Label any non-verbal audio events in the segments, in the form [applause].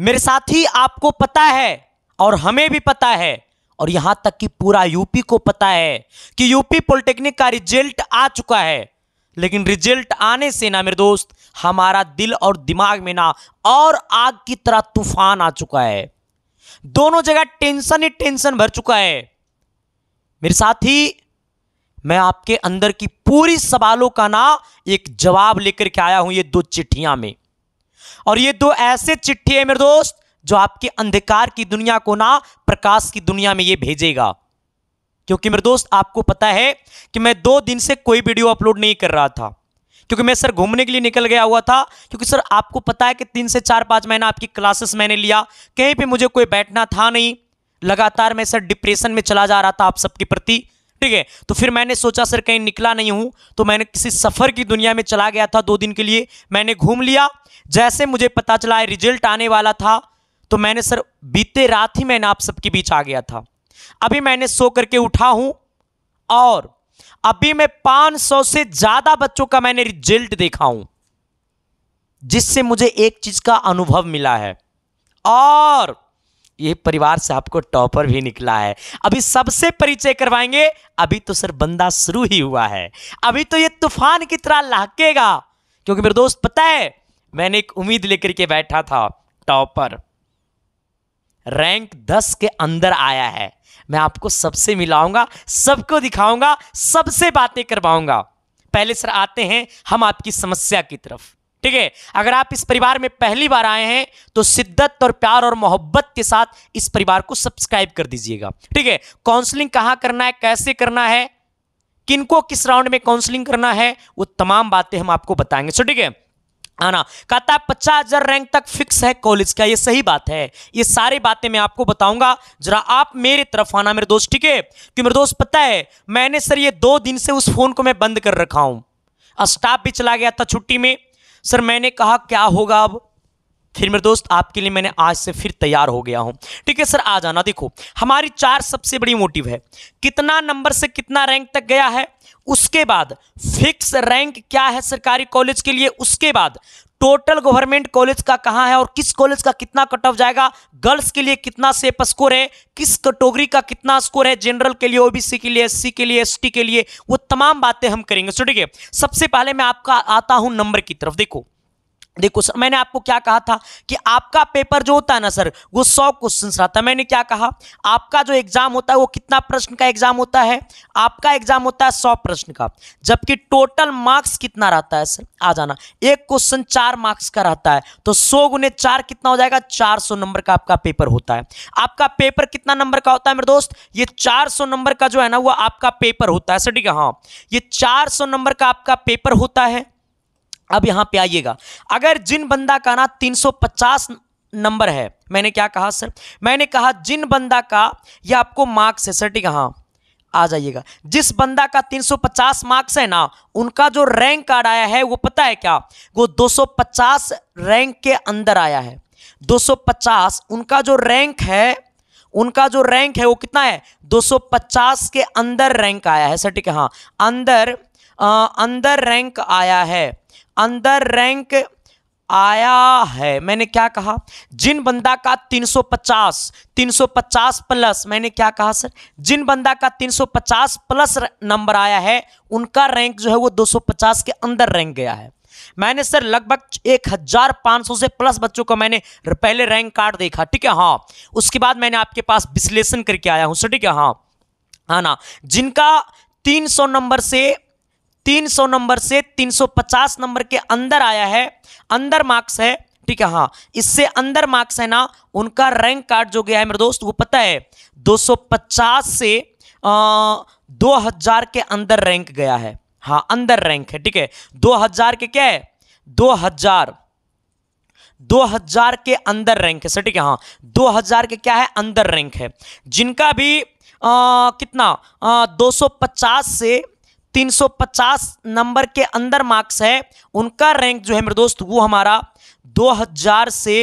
मेरे साथी आपको पता है और हमें भी पता है और यहां तक कि पूरा यूपी को पता है कि यूपी पॉलिटेक्निक का रिजल्ट आ चुका है लेकिन रिजल्ट आने से ना मेरे दोस्त हमारा दिल और दिमाग में ना और आग की तरह तूफान आ चुका है दोनों जगह टेंशन ही टेंशन भर चुका है मेरे साथी मैं आपके अंदर की पूरी सवालों का ना एक जवाब लेकर के आया हूं ये दो चिट्ठियां में और ये दो ऐसे चिट्ठी है मेरे दोस्त जो आपके अंधकार की दुनिया को ना प्रकाश की दुनिया में ये भेजेगा क्योंकि मेरे दोस्त आपको पता है कि मैं दो दिन से कोई वीडियो अपलोड नहीं कर रहा था क्योंकि मैं सर घूमने के लिए निकल गया हुआ था क्योंकि सर आपको पता है कि तीन से चार पाँच महीना आपकी क्लासेस मैंने लिया कहीं पे मुझे कोई बैठना था नहीं लगातार मैं सर डिप्रेशन में चला जा रहा था आप सबके प्रति ठीक है तो फिर मैंने सोचा सर कहीं निकला नहीं हूं तो मैंने किसी सफ़र की दुनिया में चला गया था दो दिन के लिए मैंने घूम लिया जैसे मुझे पता चला है रिजल्ट आने वाला था तो मैंने सर बीते रात ही मैंने आप सबके बीच आ गया था अभी मैंने सो करके उठा हूं और अभी मैं 500 से ज्यादा बच्चों का मैंने रिजल्ट देखा हूं जिससे मुझे एक चीज का अनुभव मिला है और ये परिवार से आपको टॉपर भी निकला है अभी सबसे परिचय करवाएंगे अभी तो सर बंदा शुरू ही हुआ है अभी तो ये तूफान की तरह लहकेगा क्योंकि मेरे दोस्त पता है मैंने एक उम्मीद लेकर के बैठा था टॉपर रैंक दस के अंदर आया है मैं आपको सबसे मिलाऊंगा सबको दिखाऊंगा सबसे बातें करवाऊंगा पहले सर आते हैं हम आपकी समस्या की तरफ ठीक है अगर आप इस परिवार में पहली बार आए हैं तो शिद्दत और प्यार और मोहब्बत के साथ इस परिवार को सब्सक्राइब कर दीजिएगा ठीक है काउंसलिंग कहाँ करना है कैसे करना है किनको किस राउंड में काउंसलिंग करना है वो तमाम बातें हम आपको बताएंगे सो ठीक है आना कहता है पचास हजार रैंक तक फिक्स है कॉलेज का ये सही बात है ये सारी बातें मैं आपको बताऊंगा जरा आप मेरे तरफ आना मेरे दोस्त ठीक है कि मेरे दोस्त पता है मैंने सर ये दो दिन से उस फोन को मैं बंद कर रखा हूं स्टाफ भी चला गया था छुट्टी में सर मैंने कहा क्या होगा अब फिर मेरे दोस्त आपके लिए मैंने आज से फिर तैयार हो गया हूं ठीक है सर आ जाना देखो हमारी चार सबसे बड़ी मोटिव है कितना नंबर से कितना रैंक तक गया है उसके बाद फिक्स रैंक क्या है सरकारी कॉलेज के लिए उसके बाद टोटल गवर्नमेंट कॉलेज का कहाँ है और किस कॉलेज का कितना कट ऑफ जाएगा गर्ल्स के लिए कितना सेप स्कोर है किस कैटेगरी का कितना स्कोर है जनरल के लिए ओबीसी के लिए एससी के लिए एसटी के लिए वो तमाम बातें हम करेंगे सो ठीक है सबसे पहले मैं आपका आता हूं नंबर की तरफ देखो देखो सर मैंने आपको क्या कहा था कि आपका पेपर जो होता है ना सर वो सौ क्वेश्चन रहता है मैंने क्या कहा आपका जो एग्जाम होता है वो कितना प्रश्न का एग्जाम होता है आपका एग्जाम होता है सौ प्रश्न का जबकि टोटल मार्क्स कितना रहता है सर आ जाना एक क्वेश्चन चार मार्क्स का रहता है तो सौ गुने चार कितना हो जाएगा चार सौ नंबर का आपका पेपर होता है आपका पेपर कितना नंबर का होता है मेरे दोस्त ये चार सौ नंबर का जो है ना वो आपका पेपर होता है सर ठीक है हाँ ये चार सौ नंबर का आपका पेपर होता है अब यहां पे आइएगा अगर जिन बंदा का ना 350 नंबर है मैंने क्या कहा सर मैंने कहा जिन बंदा का यह आपको मार्क्स है सर ठीक हाँ आ जाइएगा जिस बंदा का 350 मार्क्स है ना उनका जो रैंक कार्ड आया है वो पता है क्या वो 250 रैंक के अंदर आया है 250 उनका जो रैंक है उनका जो रैंक है वो कितना है 250 के अंदर रैंक आया है सर ठीक है हाँ अंदर आ, अंदर रैंक आया है अंदर रैंक आया है मैंने क्या कहा जिन बंदा का 350 350 प्लस मैंने क्या कहा सर जिन बंदा का 350 प्लस नंबर आया है उनका रैंक जो है वो 250 के अंदर रैंक गया है मैंने सर लगभग एक हजार सौ से प्लस बच्चों का मैंने पहले रैंक कार्ड देखा ठीक है हाँ उसके बाद मैंने आपके पास विश्लेषण करके आया हूं सर ठीक है हाँ हाँ ना जिनका 300 नंबर से 300 नंबर से 350 नंबर के अंदर आया है अंदर मार्क्स है ठीक है हाँ इससे अंदर मार्क्स है ना उनका रैंक कार्ड जो गया है मेरे दोस्त वो पता है 250 से आ, 2000 के अंदर रैंक गया है हाँ अंदर रैंक है ठीक है 2000 के क्या है 2000 2000 के अंदर रैंक है सर ठीक है हाँ 2000 के क्या है अंदर रैंक है जिनका भी आ, कितना आ, 250 से 350 नंबर के अंदर मार्क्स है उनका रैंक जो है मेरे दोस्त वो हमारा 2000 से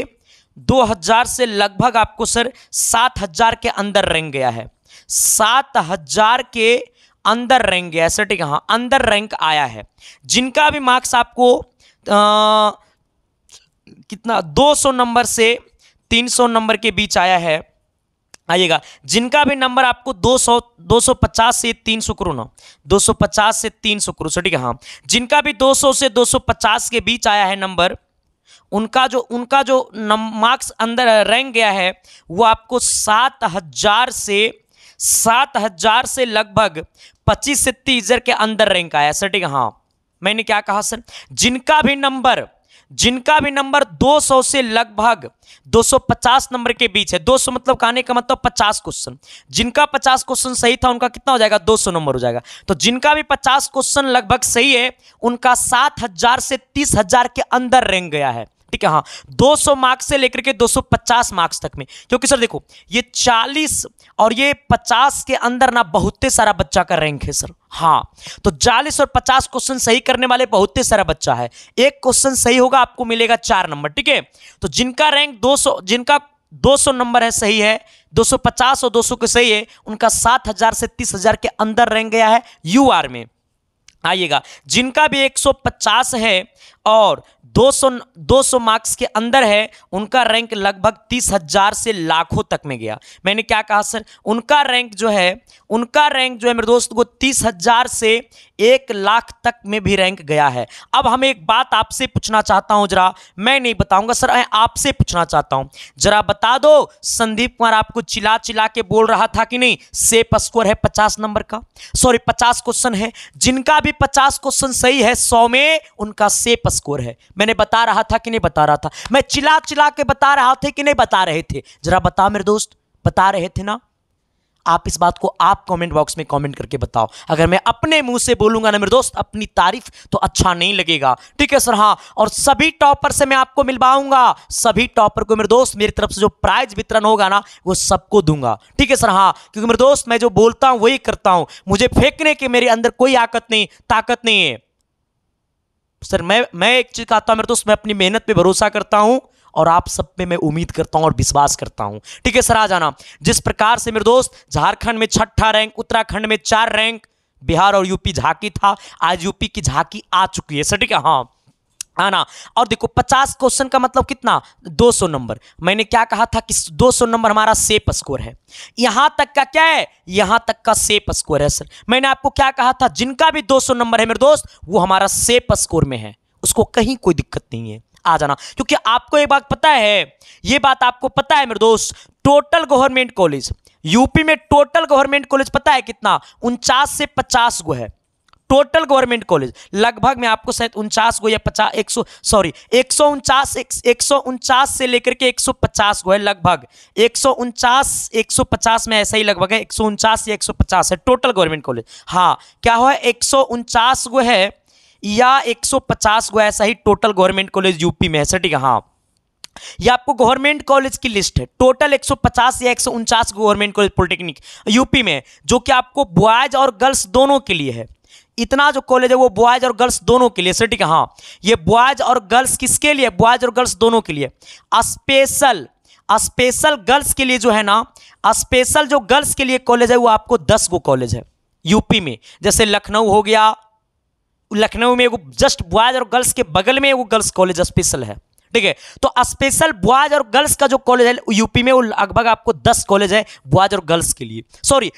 2000 से लगभग आपको सर 7000 के अंदर रैंक गया है 7000 के अंदर रैंक गया है सर ठीक है हाँ अंदर रैंक आया है जिनका भी मार्क्स आपको आ, कितना 200 नंबर से 300 नंबर के बीच आया है आइएगा जिनका भी नंबर आपको 200 250 से 300 सौ करो ना दो से 300 सौ करो सो ठीक है हाँ जिनका भी 200 से 250 के बीच आया है नंबर उनका जो उनका जो मार्क्स अंदर रैंक गया है वो आपको 7000 से 7000 से लगभग 25 से तीस के अंदर रैंक आया सर ठीक है हाँ मैंने क्या कहा सर जिनका भी नंबर जिनका भी नंबर 200 से लगभग 250 नंबर के बीच है 200 मतलब कहने का मतलब 50 क्वेश्चन जिनका 50 क्वेश्चन सही था उनका कितना हो जाएगा 200 नंबर हो जाएगा तो जिनका भी 50 क्वेश्चन लगभग सही है उनका 7000 से 30000 के अंदर रैंक गया है ठीक है हाँ 200 मार्क्स से लेकर के 250 मार्क्स तक में क्योंकि सर देखो ये 40 और ये 50 के अंदर ना बहुत सारा बच्चा का रैंक है सर हाँ तो 40 और 50 क्वेश्चन सही करने वाले बहुत सारा बच्चा है एक क्वेश्चन सही होगा आपको मिलेगा चार नंबर ठीक है तो जिनका रैंक 200 जिनका 200 नंबर है सही है 250 और 200 के सही है उनका 7000 से 30000 के अंदर रैंक गया है यूआर में आइएगा जिनका भी 150 है और 200 200 मार्क्स के अंदर है उनका रैंक लगभग तीस हजार से लाखों तक में गया मैंने क्या कहा सर उनका रैंक जो है उनका रैंक जो है मेरे दोस्त को तीस हजार से एक लाख तक में भी रैंक गया है अब हम एक बात आपसे पूछना चाहता हूं जरा मैं नहीं बताऊंगा सर मैं आपसे पूछना चाहता हूं जरा बता दो संदीप कुमार आपको चिला चिला के बोल रहा था कि नहीं सेप स्कोर है पचास नंबर का सॉरी पचास क्वेश्चन है जिनका भी पचास क्वेश्चन सही है सौ में उनका सेप स्कोर है मैंने बता रहा था कि नहीं बता रहा था मैं चिल्ला चिल्ला के बता रहा था कि नहीं बता रहे थे जरा बताओ मेरे दोस्त बता रहे थे ना आप इस बात को आप कमेंट बॉक्स में कमेंट करके बताओ अगर मैं अपने मुंह से बोलूंगा ना मेरे दोस्त अपनी तारीफ तो अच्छा नहीं लगेगा ठीक है सर हाँ और सभी टॉपर से मैं आपको मिलवाऊंगा सभी टॉपर को मेरे दोस्त मेरी तरफ से जो प्राइज वितरण होगा ना वो सबको दूंगा ठीक है सर हाँ क्योंकि मेरे दोस्त मैं जो बोलता हूं वही करता हूं मुझे फेंकने की मेरे अंदर कोई आकत नहीं ताकत नहीं है सर मैं मैं एक चीज़ कहता हूं मेरे दोस्त मैं अपनी मेहनत पे भरोसा करता हूं और आप सब पे मैं उम्मीद करता हूं और विश्वास करता हूं ठीक है सर आ जाना जिस प्रकार से मेरे दोस्त झारखंड में छठा रैंक उत्तराखंड में चार रैंक बिहार और यूपी झाकी था आज यूपी की झांकी आ चुकी है सर ठीक है हाँ आना हाँ और देखो पचास क्वेश्चन का मतलब कितना दो सौ नंबर मैंने क्या कहा था कि दो सौ नंबर हमारा सेप स्कोर है यहां तक का क्या है यहां तक का सेप स्कोर है सर मैंने आपको क्या कहा था जिनका भी दो सौ नंबर है मेरे दोस्त वो हमारा सेप स्कोर में है उसको कहीं कोई दिक्कत नहीं है आ जाना क्योंकि आपको एक बात पता है ये बात आपको पता है मेरे दोस्त टोटल गवर्नमेंट कॉलेज यूपी में टोटल गवर्नमेंट कॉलेज पता है कितना उनचास से पचास गो है टोटल गवर्नमेंट कॉलेज लगभग मैं आपको शायद उनचास गो या पचास एक सौ सॉरी एक सौ उनचास एक सौ उनचास से लेकर के एक सौ पचास गो है लगभग एक सौ उनचास एक सौ पचास में ऐसा ही लगभग है एक सौ उनचास या एक सौ पचास है टोटल गवर्नमेंट कॉलेज हाँ क्या हुआ एक सौ उनचास गो है या एक सौ पचास गो ऐसा ही टोटल गवर्नमेंट कॉलेज यूपी में है सर ठीक है हाँ ये आपको गवर्नमेंट कॉलेज की लिस्ट है टोटल 150 या एक गवर्नमेंट कॉलेज पॉलिटेक्निक यूपी में जो कि आपको बॉयज और गर्ल्स दोनों के लिए है इतना जो कॉलेज है वो बॉयज़ और गर्ल्स दोनों के लिए है हाँ ये बॉयज़ और गर्ल्स किसके लिए बॉयज़ और गर्ल्स दोनों के लिए स्पेशल स्पेशल गर्ल्स के लिए जो है ना स्पेशल जो गर्ल्स के लिए कॉलेज है वो आपको दस गो कॉलेज है यूपी में जैसे लखनऊ हो गया लखनऊ में जस्ट बॉयज़ और गर्ल्स के बगल में वो गर्ल्स कॉलेज स्पेशल है ठीक है तो स्पेशल बॉयज और गर्ल्स का जो कॉलेज है यूपी में वो लगभग आपको दस कॉलेज है बॉयज और गर्ल्स के लिए सॉरी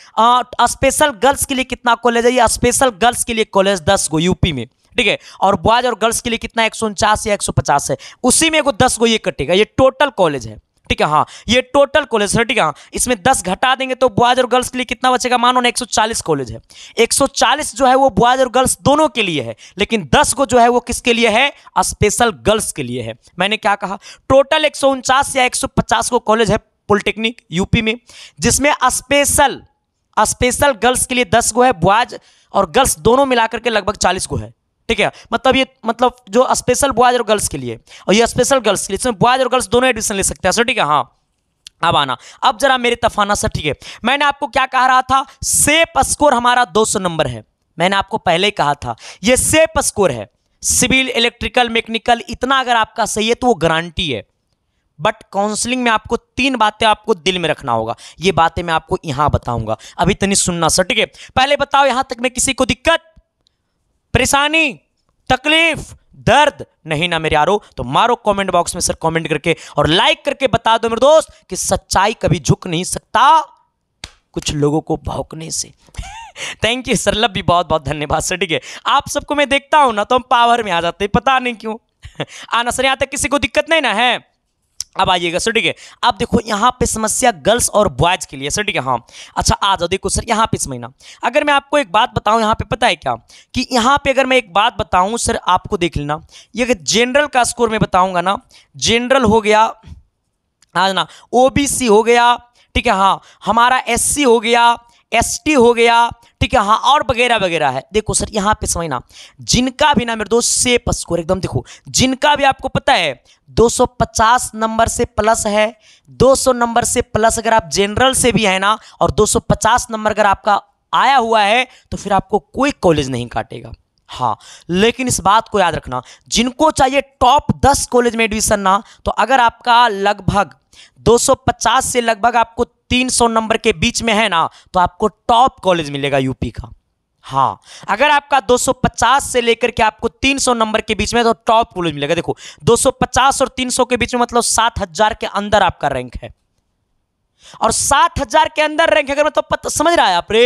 स्पेशल गर्ल्स के लिए कितना कॉलेज है या स्पेशल गर्ल्स के लिए कॉलेज दस गो यूपी में ठीक है और बॉयज और गर्ल्स के लिए कितना एक या एक है उसी में एक दस गो ये कटेगा ये टोटल कॉलेज है ठीक है हाँ ये टोटल कॉलेज है ठीक है हाँ। इसमें दस घटा देंगे तो बॉयज और गर्ल्स के लिए कितना बचेगा मानो ना 140 कॉलेज है 140 जो है वो बॉयज और गर्ल्स दोनों के लिए है लेकिन 10 को जो है वो किसके लिए है स्पेशल गर्ल्स के लिए है मैंने क्या कहा टोटल एक या पचास को कॉलेज है पॉलिटेक्निक यूपी में जिसमें स्पेशल स्पेशल गर्ल्स के लिए दस गो है बॉयज और गर्ल्स दोनों मिलाकर के लगभग चालीस गो है ठीक है मतलब ये मतलब जो स्पेशल बॉयज़ और गर्ल्स के लिए और ये स्पेशल गर्ल्स के लिए इसमें बॉयज़ और गर्ल्स दोनों एडिशन ले सकते हैं सर ठीक है हाँ अब आना अब जरा मेरे तफाना सर ठीक है मैंने आपको क्या कह रहा था सेप स्कोर हमारा दो नंबर है मैंने आपको पहले ही कहा था ये सेप स्कोर है सिविल इलेक्ट्रिकल मैकेनिकल इतना अगर आपका सही है तो वो गारंटी है बट काउंसलिंग में आपको तीन बातें आपको दिल में रखना होगा ये बातें मैं आपको यहां बताऊंगा अभी तनी सुनना सर ठीक है पहले बताओ यहां तक में किसी को दिक्कत परेशानी तकलीफ दर्द नहीं ना मेरे यारो तो मारो कमेंट बॉक्स में सर कमेंट करके और लाइक करके बता दो मेरे दोस्त कि सच्चाई कभी झुक नहीं सकता कुछ लोगों को भौंकने से थैंक यू सर लब भी बहुत बहुत धन्यवाद सर ठीक है आप सबको मैं देखता हूं ना तो हम पावर में आ जाते पता नहीं क्यों [laughs] आना सर यहां तक किसी को दिक्कत नहीं ना है अब आइएगा सर ठीक है अब देखो यहाँ पे समस्या गर्ल्स और बॉयज के लिए सर ठीक है हाँ अच्छा आ जाओ देखो सर यहाँ पे इस महीना अगर मैं आपको एक बात बताऊँ यहाँ पे पता है क्या कि यहाँ पे अगर मैं एक बात बताऊँ सर आपको देख लेना ये अगर जनरल का स्कोर मैं बताऊँगा ना जनरल हो गया हाँ ना ओ हो गया ठीक है हाँ हमारा एस हो गया एसटी हो गया ठीक है हाँ और वगैरह वगैरह है देखो सर यहाँ पे समझना जिनका भी ना मेरे दोस्त सेप स्कोर एकदम देखो जिनका भी आपको पता है 250 नंबर से प्लस है 200 नंबर से प्लस अगर आप जनरल से भी है ना और 250 नंबर अगर आपका आया हुआ है तो फिर आपको कोई कॉलेज नहीं काटेगा हाँ लेकिन इस बात को याद रखना जिनको चाहिए टॉप दस कॉलेज में एडमिशन ना तो अगर आपका लगभग 250 से लगभग आपको 300 नंबर के बीच में है ना तो आपको टॉप कॉलेज मिलेगा यूपी का हाँ अगर आपका 250 से लेकर के आपको 300 नंबर के बीच में तो टॉप कॉलेज मिलेगा देखो 250 और 300 के बीच में मतलब 7000 के अंदर आपका रैंक है और 7000 के अंदर रैंक अगर मतलब समझ रहा है आप रे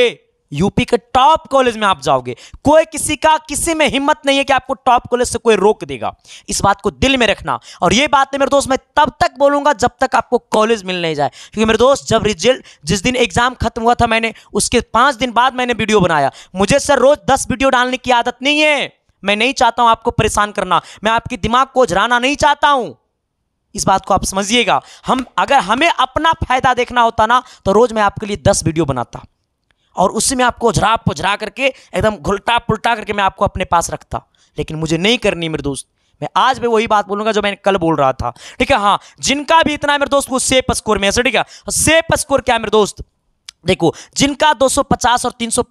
यूपी के टॉप कॉलेज में आप जाओगे कोई किसी का किसी में हिम्मत नहीं है कि आपको टॉप कॉलेज से कोई रोक देगा इस बात को दिल में रखना और ये बात है मेरे दोस्त मैं तब तक बोलूंगा जब तक आपको कॉलेज मिल नहीं जाए क्योंकि मेरे दोस्त जब रिजल्ट जिस दिन एग्जाम खत्म हुआ था मैंने उसके पांच दिन बाद मैंने वीडियो बनाया मुझे सर रोज दस वीडियो डालने की आदत नहीं है मैं नहीं चाहता हूं आपको परेशान करना मैं आपके दिमाग को झराना नहीं चाहता हूं इस बात को आप समझिएगा हम अगर हमें अपना फायदा देखना होता ना तो रोज मैं आपके लिए दस वीडियो बनाता और उससे में आपको झरा पुझरा करके एकदम घुलटा पुलटा करके मैं आपको अपने पास रखता लेकिन मुझे नहीं करनी मेरे दोस्त मैं आज भी वही बात बोलूंगा जो मैंने कल बोल रहा था ठीक है हाँ जिनका भी इतना मेरे दोस्त वो सेफ स्कोर में है ठीक है सेफ स्कोर क्या है मेरे दोस्त देखो जिनका 250 और 300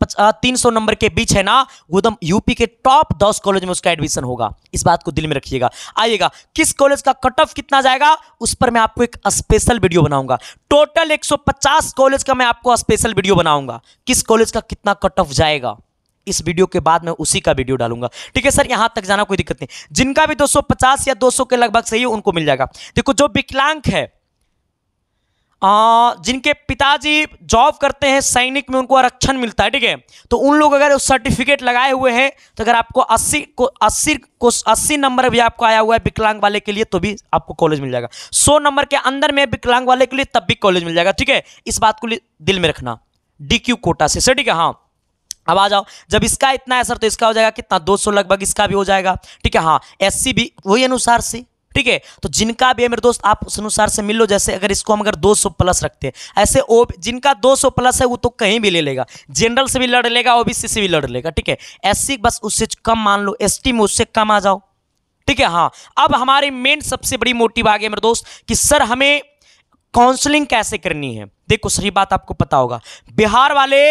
300 नंबर के बीच है ना गोदम यूपी के टॉप 10 कॉलेज में उसका एडमिशन होगा इस बात को दिल में रखिएगा आइएगा किस कॉलेज का कट ऑफ कितना जाएगा उस पर मैं आपको एक स्पेशल वीडियो बनाऊंगा टोटल 150 कॉलेज का मैं आपको स्पेशल वीडियो बनाऊंगा किस कॉलेज का कितना कट ऑफ जाएगा इस वीडियो के बाद मैं उसी का वीडियो डालूंगा ठीक है सर यहां तक जाना कोई दिक्कत नहीं जिनका भी 250 या 200 के लगभग सही है उनको मिल जाएगा देखो जो विकलांग है आ, जिनके पिताजी जॉब करते हैं सैनिक में उनको आरक्षण मिलता है ठीक है तो उन लोग अगर उस सर्टिफिकेट लगाए हुए हैं तो अगर आपको अस्सी को अस्सी को अस्सी नंबर भी आपको आया हुआ है विकलांग वाले के लिए तो भी आपको कॉलेज मिल जाएगा सौ नंबर के अंदर में विकलांग वाले के लिए तब भी कॉलेज मिल जाएगा ठीक है इस बात को दिल में रखना डी क्यू कोटा से सर ठीक है हाँ अब आ जाओ जब इसका इतना है सर तो इसका हो जाएगा कितना दो सौ लगभग इसका भी हो जाएगा ठीक है हाँ एस सी भी वही अनुसार से ठीक है तो जिनका भी है मेरे दोस्त आप उस अनुसार से मिल लो जैसे अगर इसको हम अगर 200 प्लस रखते हैं ऐसे ओ जिनका 200 प्लस है वो तो कहीं भी ले लेगा जनरल से भी लड़ लेगा ओबीसी से भी लड़ लेगा ठीक है एस बस उससे कम मान लो एस में उससे कम आ जाओ ठीक है हाँ अब हमारी मेन सबसे बड़ी मोटिव आ गया मेरे दोस्त कि सर हमें काउंसलिंग कैसे करनी है देखो सही बात आपको पता होगा बिहार वाले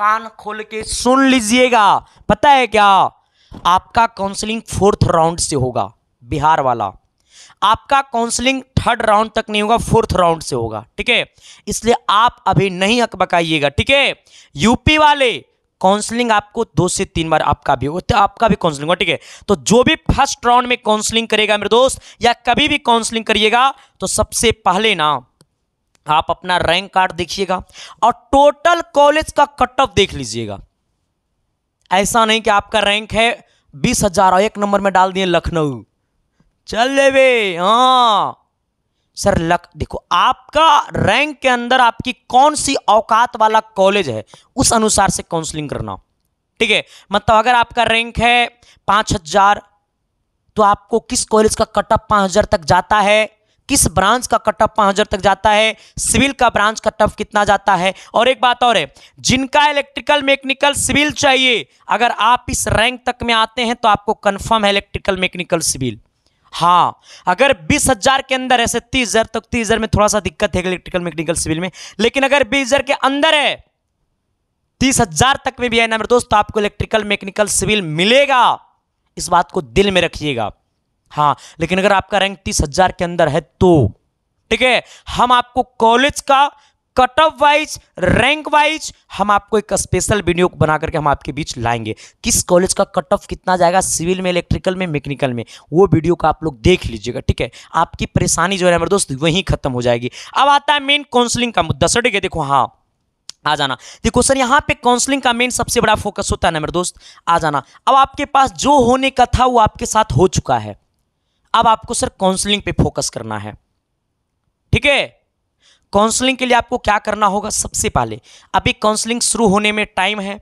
कान खोल के सुन लीजिएगा पता है क्या आपका काउंसलिंग फोर्थ राउंड से होगा बिहार वाला आपका काउंसलिंग थर्ड राउंड तक नहीं होगा फोर्थ राउंड से होगा ठीक है इसलिए आप अभी नहीं अक बकाइएगा ठीक है यूपी वाले काउंसलिंग आपको दो से तीन बार आपका भी होता तो आपका भी काउंसलिंग होगा ठीक है तो जो भी फर्स्ट राउंड में काउंसलिंग करेगा मेरे दोस्त या कभी भी काउंसलिंग करिएगा तो सबसे पहले ना आप अपना रैंक कार्ड देखिएगा और टोटल कॉलेज का कट ऑफ देख लीजिएगा ऐसा नहीं कि आपका रैंक है बीस हजार एक नंबर में डाल दिए लखनऊ चल ले बे हाँ सर लक देखो आपका रैंक के अंदर आपकी कौन सी औकात वाला कॉलेज है उस अनुसार से काउंसलिंग करना ठीक है मतलब अगर आपका रैंक है पाँच हजार तो आपको किस कॉलेज का कटअप पाँच हजार तक जाता है किस ब्रांच का कटअप पाँच हजार तक जाता है सिविल का ब्रांच कटअप कितना जाता है और एक बात और है जिनका इलेक्ट्रिकल मैकेनिकल सिविल चाहिए अगर आप इस रैंक तक में आते हैं तो आपको कन्फर्म है इलेक्ट्रिकल मैकेनिकल सिविल हाँ अगर बीस हजार के अंदर है तीस हजार तक तो तीस हजार में थोड़ा सा दिक्कत है इलेक्ट्रिकल मैकेनिकल सिविल में लेकिन अगर बीस हजार के अंदर है तीस हजार तक में भी है ना मेरे दोस्त तो आपको इलेक्ट्रिकल मैकेनिकल सिविल मिलेगा इस बात को दिल में रखिएगा हाँ लेकिन अगर आपका रैंक तीस हजार के अंदर है तो ठीक है हम आपको कॉलेज का cut off wise rank wise हम आपको एक स्पेशल वीडियो बना करके हम आपके बीच लाएंगे किस कॉलेज का कट ऑफ कितना जाएगा सिविल में इलेक्ट्रिकल में मैकेनिकल में वो वीडियो का आप लोग देख लीजिएगा ठीक है आपकी परेशानी जो है मेरे दोस्त वहीं खत्म हो जाएगी अब आता है मेन काउंसलिंग का मुद्दा सर ठीक है देखो हाँ आ जाना देखो सर यहाँ पे काउंसलिंग का मेन सबसे बड़ा फोकस होता है ना मेरे दोस्त आ जाना अब आपके पास जो होने का था वो आपके साथ हो चुका है अब आपको सर काउंसलिंग पे फोकस करना है ठीक है काउंसलिंग के लिए आपको क्या करना होगा सबसे पहले अभी काउंसलिंग शुरू होने में टाइम है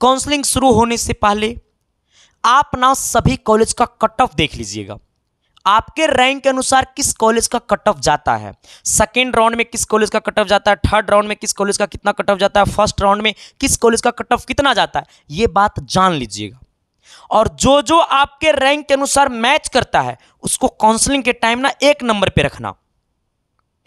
काउंसलिंग शुरू होने से पहले आप ना सभी कॉलेज का कट ऑफ देख लीजिएगा आपके रैंक के अनुसार किस कॉलेज का कट ऑफ जाता है सेकेंड राउंड में किस कॉलेज का कट ऑफ जाता है थर्ड राउंड में किस कॉलेज का कितना कट ऑफ जाता है फर्स्ट राउंड में किस कॉलेज का कट ऑफ कितना जाता है ये बात जान लीजिएगा और जो जो आपके रैंक के अनुसार मैच करता है उसको काउंसलिंग के टाइम ना एक नंबर पे रखना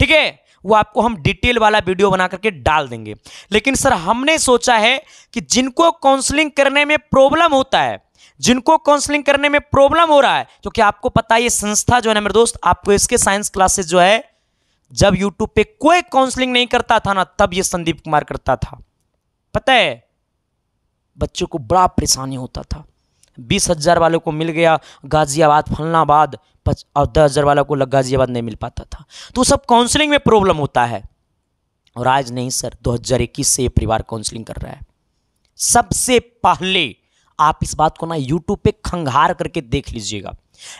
ठीक है वो आपको हम डिटेल वाला वीडियो बना करके डाल देंगे लेकिन सर हमने सोचा है कि जिनको काउंसलिंग करने में प्रॉब्लम होता है जिनको काउंसलिंग करने में प्रॉब्लम हो रहा है तो क्योंकि आपको पता है ये संस्था जो है ना मेरे दोस्त आपको इसके साइंस क्लासेस जो है जब यूट्यूब पे कोई काउंसलिंग नहीं करता था ना तब ये संदीप कुमार करता था पता है बच्चों को बड़ा परेशानी होता था बीस हजार वालों को मिल गया गाजियाबाद फलनाबाद और दस हज़ार वाला को लग गाजियाबाद नहीं मिल पाता था तो सब काउंसलिंग में प्रॉब्लम होता है और आज नहीं सर 2021 से ये परिवार काउंसलिंग कर रहा है सबसे पहले आप इस बात को ना यूट्यूब पे खंगार करके देख लीजिएगा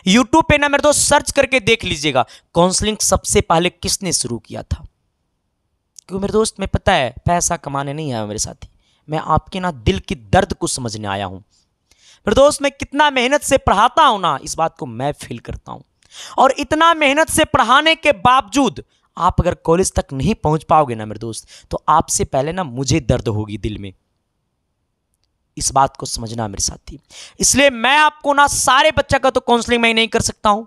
यूट्यूब पे ना मेरे दोस्त सर्च करके देख लीजिएगा काउंसलिंग सबसे पहले किसने शुरू किया था क्योंकि मेरे दोस्त मैं पता है पैसा कमाने नहीं आया मेरे साथी मैं आपके ना दिल की दर्द को समझने आया हूँ फिर दोस्त मैं कितना मेहनत से पढ़ाता हूं ना इस बात को मैं फील करता हूं और इतना मेहनत से पढ़ाने के बावजूद आप अगर कॉलेज तक नहीं पहुंच पाओगे ना मेरे दोस्त तो आपसे पहले ना मुझे दर्द होगी दिल में इस बात को समझना मेरे साथी इसलिए मैं आपको ना सारे बच्चा का तो काउंसलिंग मैं नहीं कर सकता हूं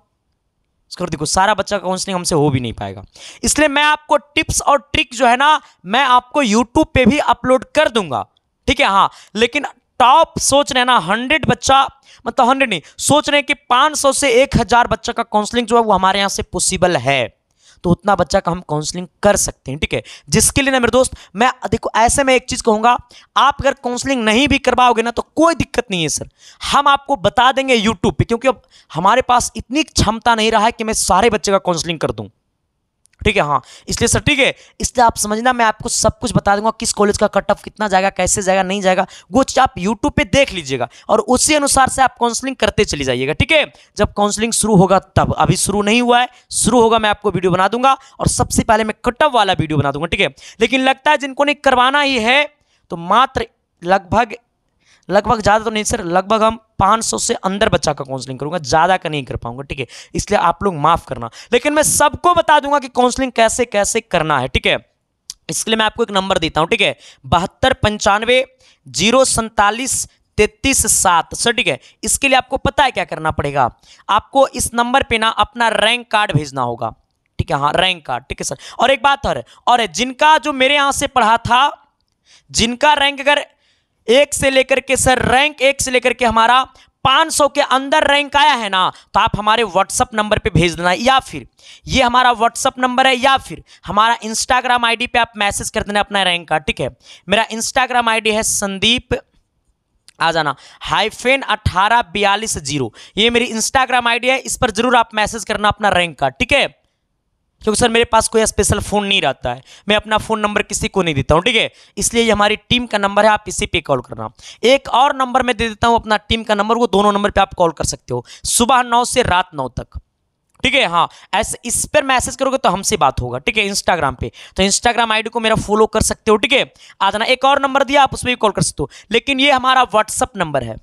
देखो सारा बच्चा का काउंसलिंग हमसे हो भी नहीं पाएगा इसलिए मैं आपको टिप्स और ट्रिक जो है ना मैं आपको यूट्यूब पे भी अपलोड कर दूंगा ठीक है हाँ लेकिन टॉप सोच रहे ना हंड्रेड बच्चा मतलब हंड्रेड नहीं सोच रहे कि पांच सौ से एक हज़ार बच्चा का काउंसलिंग जो है वो हमारे यहां से पॉसिबल है तो उतना बच्चा का हम काउंसलिंग कर सकते हैं ठीक है जिसके लिए ना मेरे दोस्त मैं देखो ऐसे में एक चीज़ कहूंगा आप अगर काउंसलिंग नहीं भी करवाओगे ना तो कोई दिक्कत नहीं है सर हम आपको बता देंगे यूट्यूब पर क्योंकि अब हमारे पास इतनी क्षमता नहीं रहा है कि मैं सारे बच्चे का काउंसलिंग कर दूँ ठीक है हाँ इसलिए सर ठीक है इसलिए आप समझना मैं आपको सब कुछ बता दूंगा किस कॉलेज का कट ऑफ कितना जाएगा कैसे जाएगा नहीं जाएगा वो चीज़ आप यूट्यूब पर देख लीजिएगा और उसी अनुसार से आप काउंसलिंग करते चले जाइएगा ठीक है जब काउंसलिंग शुरू होगा तब अभी शुरू नहीं हुआ है शुरू होगा मैं आपको वीडियो बना दूंगा और सबसे पहले मैं कट ऑफ वाला वीडियो बना दूंगा ठीक है लेकिन लगता है जिनको नहीं करवाना ही है तो मात्र लगभग लगभग ज़्यादा तो नहीं सर लगभग हम 500 से अंदर बच्चा का काउंसलिंग करूंगा ज़्यादा का नहीं कर पाऊंगा ठीक है इसलिए आप लोग माफ़ करना लेकिन मैं सबको बता दूंगा कि काउंसलिंग कैसे कैसे करना है ठीक है इसके लिए मैं आपको एक नंबर देता हूं ठीक है बहत्तर पंचानवे जीरो सैतालीस तेतीस सात सर ठीक है इसके लिए आपको पता है क्या करना पड़ेगा आपको इस नंबर पे ना अपना रैंक कार्ड भेजना होगा ठीक है हाँ रैंक कार्ड ठीक है सर और एक बात और और जिनका जो मेरे यहां से पढ़ा था जिनका रैंक अगर एक से लेकर के सर रैंक एक से लेकर के हमारा 500 के अंदर रैंक आया है ना तो आप हमारे व्हाट्सअप नंबर पे भेज देना या फिर ये हमारा व्हाट्सअप नंबर है या फिर हमारा इंस्टाग्राम आईडी पे आप मैसेज कर देना अपना रैंक का ठीक है मेरा इंस्टाग्राम आईडी है संदीप आ जाना हाइफेन अठारह बयालीस जीरो ये मेरी इंस्टाग्राम आईडी है इस पर जरूर आप मैसेज करना अपना रैंक का ठीक है क्योंकि सर मेरे पास कोई स्पेशल फ़ोन नहीं रहता है मैं अपना फ़ोन नंबर किसी को नहीं देता हूँ ठीक है इसलिए ये हमारी टीम का नंबर है आप इसी पे कॉल करना एक और नंबर मैं दे देता हूँ अपना टीम का नंबर वो दोनों नंबर पर आप कॉल कर सकते हो सुबह नौ से रात नौ तक ठीक है हाँ ऐसे इस पर मैसेज करोगे तो हमसे बात होगा ठीक है इंस्टाग्राम पे तो इंस्टाग्राम आईडी को मेरा फॉलो कर सकते हो ठीक है आदना एक और नंबर दिया आप उसमें भी कॉल कर सकते हो लेकिन ये हमारा व्हाट्सअप नंबर है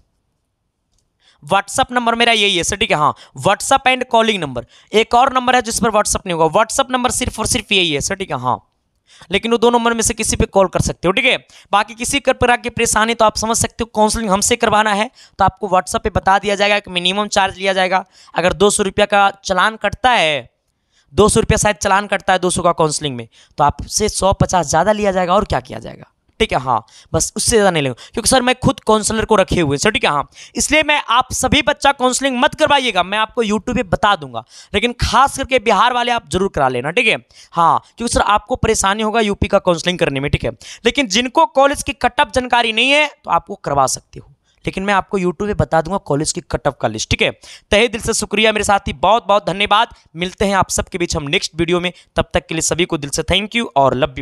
व्हाट्सअप नंबर मेरा यही है सर ठीक है हाँ व्हाट्सअप एंड कॉलिंग नंबर एक और नंबर है जिस पर व्हाट्सअप नहीं होगा व्हाट्सअप नंबर सिर्फ और सिर्फ यही है सर ठीक है हाँ लेकिन वो दो नंबर में से किसी पे कॉल कर सकते हो ठीक है बाकी किसी प्रकार की परेशानी तो आप समझ सकते हो काउंसलिंग हमसे करवाना है तो आपको व्हाट्सअप पे बता दिया जाएगा कि मिनिमम चार्ज लिया जाएगा अगर दो सौ रुपया का चलान कटता है दो सौ रुपया शायद चलान कटता है दो सौ का काउंसलिंग में तो आपसे सौ पचास ज़्यादा लिया जाएगा और क्या किया जाएगा ठीक है हाँ बस उससे ज़्यादा नहीं लेंगे क्योंकि सर मैं खुद काउंसलर को रखे हुए सर ठीक है हाँ इसलिए मैं आप सभी बच्चा काउंसलिंग मत करवाइएगा मैं आपको यूट्यूब पर बता दूंगा लेकिन खास करके बिहार वाले आप जरूर करा लेना ठीक है हाँ क्योंकि सर आपको परेशानी होगा यूपी का काउंसलिंग करने में ठीक है लेकिन जिनको कॉलेज की कटअप जानकारी नहीं है तो आपको करवा सकते हो लेकिन मैं आपको यूट्यूब पे बता दूंगा कॉलेज की कटअप का लिस्ट ठीक है तहे दिल से शुक्रिया मेरे साथी बहुत बहुत धन्यवाद मिलते हैं आप सबके बीच हम नेक्स्ट वीडियो में तब तक के लिए सभी को दिल से थैंक यू और लव यू